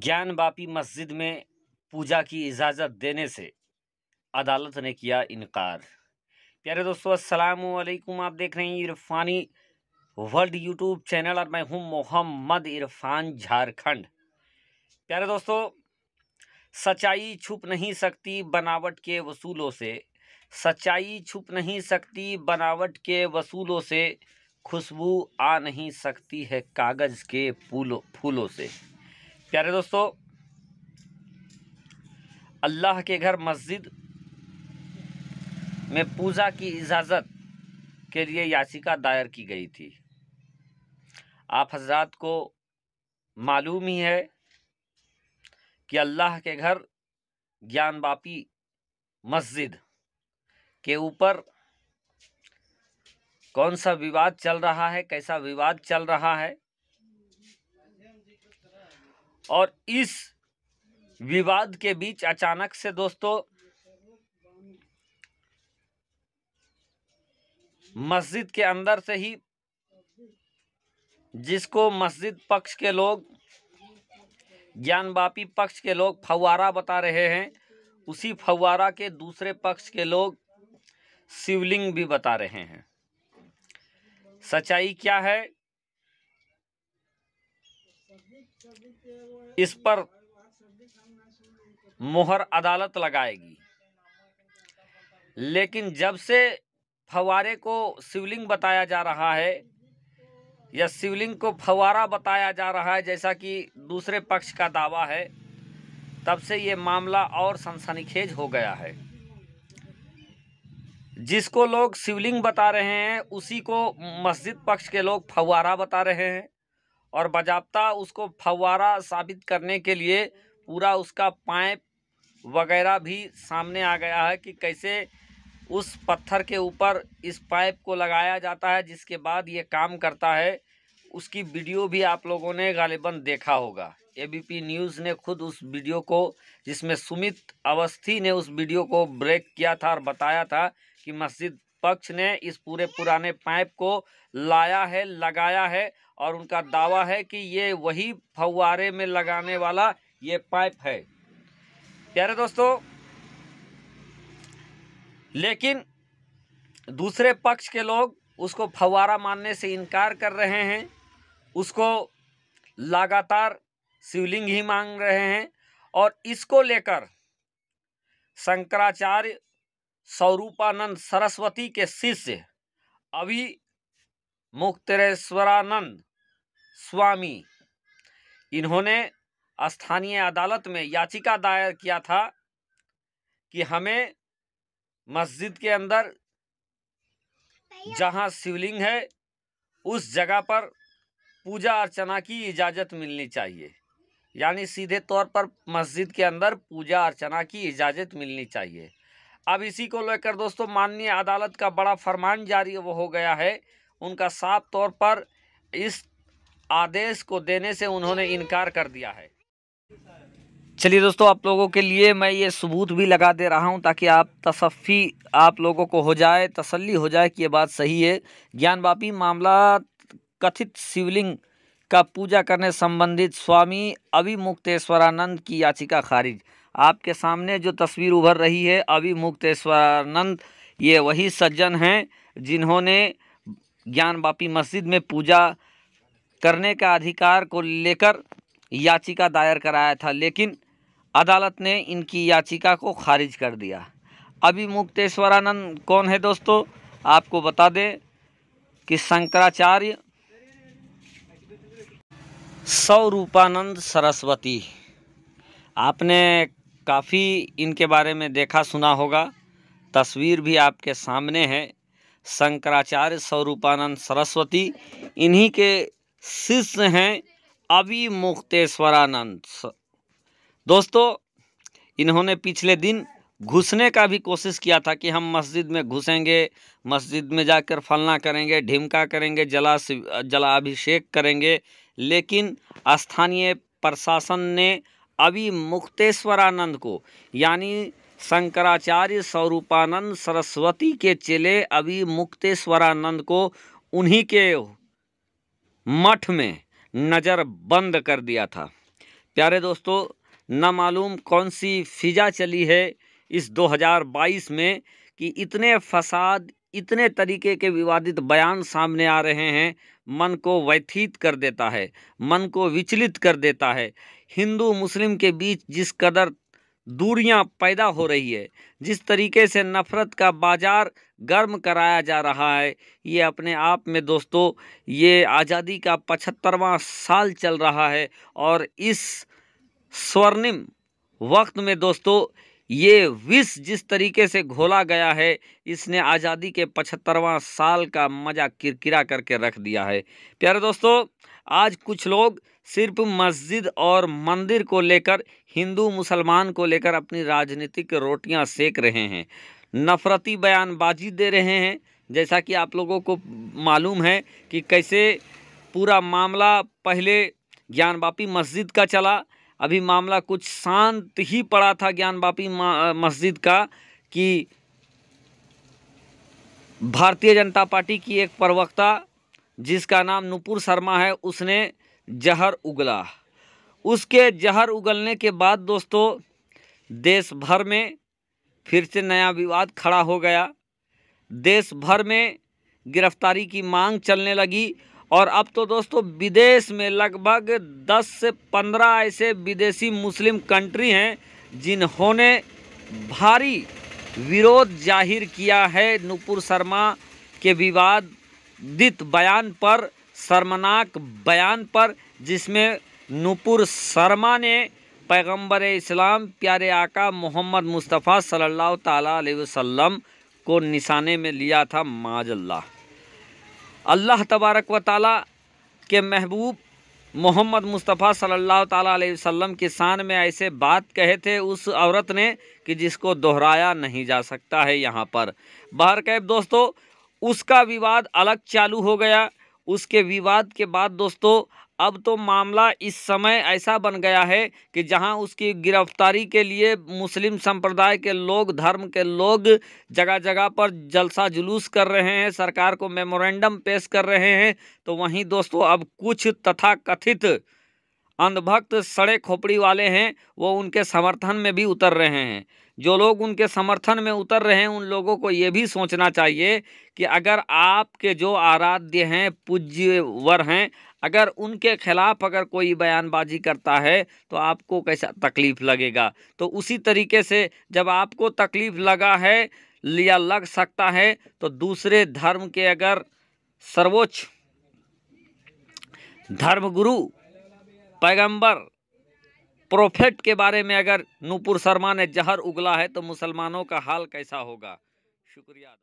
ज्ञान बापी मस्जिद में पूजा की इजाज़त देने से अदालत ने किया इनकार प्यारे दोस्तों असलकुम आप देख रहे हैं इरफानी वर्ल्ड यूट्यूब चैनल और मैं हूं मोहम्मद इरफान झारखंड प्यारे दोस्तों सच्चाई छुप नहीं सकती बनावट के वसूलों से सच्चाई छुप नहीं सकती बनावट के वसूलों से खुशबू आ नहीं सकती है कागज़ के फूलों फूलों से प्यारे दोस्तों अल्लाह के घर मस्जिद में पूजा की इजाज़त के लिए याचिका दायर की गई थी आप हजरात को मालूम ही है कि अल्लाह के घर ज्ञान बापी मस्जिद के ऊपर कौन सा विवाद चल रहा है कैसा विवाद चल रहा है और इस विवाद के बीच अचानक से दोस्तों मस्जिद के अंदर से ही जिसको मस्जिद पक्ष के लोग ज्ञानवापी पक्ष के लोग फवारा बता रहे हैं उसी फवारा के दूसरे पक्ष के लोग शिवलिंग भी बता रहे हैं सच्चाई क्या है इस पर मोहर अदालत लगाएगी लेकिन जब से फवारे को शिवलिंग बताया जा रहा है या शिवलिंग को फवारा बताया जा रहा है जैसा कि दूसरे पक्ष का दावा है तब से ये मामला और सनसनीखेज हो गया है जिसको लोग शिवलिंग बता रहे हैं उसी को मस्जिद पक्ष के लोग फवारा बता रहे हैं और बाजाबता उसको फवारा साबित करने के लिए पूरा उसका पाइप वगैरह भी सामने आ गया है कि कैसे उस पत्थर के ऊपर इस पाइप को लगाया जाता है जिसके बाद ये काम करता है उसकी वीडियो भी आप लोगों ने गालिबा देखा होगा एबीपी न्यूज़ ने खुद उस वीडियो को जिसमें सुमित अवस्थी ने उस वीडियो को ब्रेक किया था और बताया था कि मस्जिद पक्ष ने इस पूरे पुराने पाइप को लाया है लगाया है और उनका दावा है कि ये वही फवारे में लगाने वाला ये पाइप है प्यारे दोस्तों लेकिन दूसरे पक्ष के लोग उसको फवारा मानने से इनकार कर रहे हैं उसको लगातार शिवलिंग ही मांग रहे हैं और इसको लेकर शंकराचार्य स्वरूपानंद सरस्वती के शिष्य अभी मुक्तेश्वरानंद स्वामी इन्होंने स्थानीय अदालत में याचिका दायर किया था कि हमें मस्जिद के अंदर जहां शिवलिंग है उस जगह पर पूजा अर्चना की इजाज़त मिलनी चाहिए यानी सीधे तौर पर मस्जिद के अंदर पूजा अर्चना की इजाज़त मिलनी चाहिए अब इसी को लेकर दोस्तों माननीय अदालत का बड़ा फरमान जारी वो हो गया है उनका साफ तौर पर इस आदेश को देने से उन्होंने इनकार कर दिया है चलिए दोस्तों आप लोगों के लिए मैं ये सबूत भी लगा दे रहा हूँ ताकि आप तसफ़ी आप लोगों को हो जाए तसल्ली हो जाए कि ये बात सही है ज्ञानवापी मामला कथित शिवलिंग का पूजा करने संबंधित स्वामी अभिमुक्तेश्वरानंद की याचिका खारिज आपके सामने जो तस्वीर उभर रही है अभी मुक्तेश्वरानंद ये वही सज्जन हैं जिन्होंने ज्ञान बापी मस्जिद में पूजा करने का अधिकार को लेकर याचिका दायर कराया था लेकिन अदालत ने इनकी याचिका को खारिज कर दिया अभी मुक्तेश्वरानंद कौन है दोस्तों आपको बता दें कि शंकराचार्य स्वरूपानंद सरस्वती आपने काफ़ी इनके बारे में देखा सुना होगा तस्वीर भी आपके सामने है शंकराचार्य स्वरूपानंद सरस्वती इन्हीं के शिष्य हैं अवि मुक्तेश्वरानंद दोस्तों इन्होंने पिछले दिन घुसने का भी कोशिश किया था कि हम मस्जिद में घुसेंगे मस्जिद में जाकर फलना करेंगे ढिमका करेंगे जला जलाभिषेक करेंगे लेकिन स्थानीय प्रशासन ने अभी मुक्तेश्वरानंद को यानी शंकराचार्य स्वरूपानंद सरस्वती के चेले अभी मुक्तेश्वरानंद को उन्हीं के मठ में नज़र बंद कर दिया था प्यारे दोस्तों न मालूम कौन सी फिजा चली है इस 2022 में कि इतने फसाद इतने तरीके के विवादित बयान सामने आ रहे हैं मन को व्यथित कर देता है मन को विचलित कर देता है हिंदू मुस्लिम के बीच जिस कदर दूरियां पैदा हो रही है जिस तरीके से नफ़रत का बाज़ार गर्म कराया जा रहा है ये अपने आप में दोस्तों ये आज़ादी का पचहत्तरवा साल चल रहा है और इस स्वर्णिम वक्त में दोस्तों ये विष जिस तरीके से घोला गया है इसने आज़ादी के पचहत्तरवां साल का मज़ा किरकिरा करके रख दिया है प्यारे दोस्तों आज कुछ लोग सिर्फ मस्जिद और मंदिर को लेकर हिंदू मुसलमान को लेकर अपनी राजनीतिक रोटियां सेक रहे हैं नफरती बयानबाजी दे रहे हैं जैसा कि आप लोगों को मालूम है कि कैसे पूरा मामला पहले ज्ञानवापी मस्जिद का चला अभी मामला कुछ शांत ही पड़ा था ज्ञान बापी मस्जिद का कि भारतीय जनता पार्टी की एक प्रवक्ता जिसका नाम नुपुर शर्मा है उसने जहर उगला उसके जहर उगलने के बाद दोस्तों देश भर में फिर से नया विवाद खड़ा हो गया देश भर में गिरफ्तारी की मांग चलने लगी और अब तो दोस्तों विदेश में लगभग 10 से 15 ऐसे विदेशी मुस्लिम कंट्री हैं जिन्होंने भारी विरोध जाहिर किया है नूपुर शर्मा के विवादित बयान पर शर्मनाक बयान पर जिसमें नूपुर शर्मा ने पैगंबर इस्लाम प्यारे आका मोहम्मद मुस्तफ़ा सल्लल्लाहु अलैहि वसल्लम को निशाने में लिया था माजल्ला अल्लाह तबारक व ताली के महबूब मोहम्मद मुस्तफ़ा सल्लल्लाहु अलैहि वसल्लम के शान में ऐसे बात कहे थे उस औरत ने कि जिसको दोहराया नहीं जा सकता है यहाँ पर बाहर कैब दोस्तों उसका विवाद अलग चालू हो गया उसके विवाद के बाद दोस्तों अब तो मामला इस समय ऐसा बन गया है कि जहां उसकी गिरफ्तारी के लिए मुस्लिम संप्रदाय के लोग धर्म के लोग जगह जगह पर जलसा जुलूस कर रहे हैं सरकार को मेमोरेंडम पेश कर रहे हैं तो वहीं दोस्तों अब कुछ तथा कथित अंधभक्त सड़े खोपड़ी वाले हैं वो उनके समर्थन में भी उतर रहे हैं जो लोग उनके समर्थन में उतर रहे हैं उन लोगों को ये भी सोचना चाहिए कि अगर आपके जो आराध्य हैं पूज्यवर हैं अगर उनके खिलाफ अगर कोई बयानबाजी करता है तो आपको कैसा तकलीफ़ लगेगा तो उसी तरीके से जब आपको तकलीफ़ लगा है या लग सकता है तो दूसरे धर्म के अगर सर्वोच्च धर्मगुरु पैगंबर प्रोफेट के बारे में अगर नूपुर शर्मा ने जहर उगला है तो मुसलमानों का हाल कैसा होगा शुक्रिया